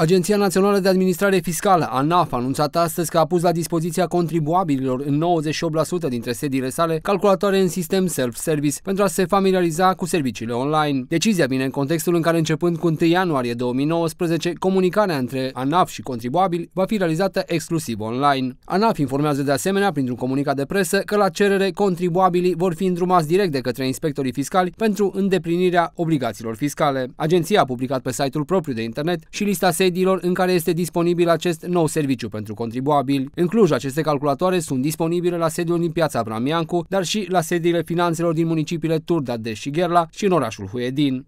Agenția Națională de Administrare Fiscală, ANAF, a anunțat astăzi că a pus la dispoziția contribuabililor în 98% dintre sediile sale calculatoare în sistem self-service pentru a se familiariza cu serviciile online. Decizia vine în contextul în care, începând cu 1 ianuarie 2019, comunicarea între ANAF și contribuabili va fi realizată exclusiv online. ANAF informează de asemenea, printr-un comunicat de presă, că la cerere contribuabilii vor fi îndrumați direct de către inspectorii fiscali pentru îndeplinirea obligațiilor fiscale. Agenția a publicat pe site-ul propriu de internet și lista sediilor sediilor în care este disponibil acest nou serviciu pentru contribuabili. În Cluj, aceste calculatoare sunt disponibile la sediul din piața Bramiancu, dar și la sediile finanțelor din municipiile Turda, Deș și Gherla și în orașul Huedin.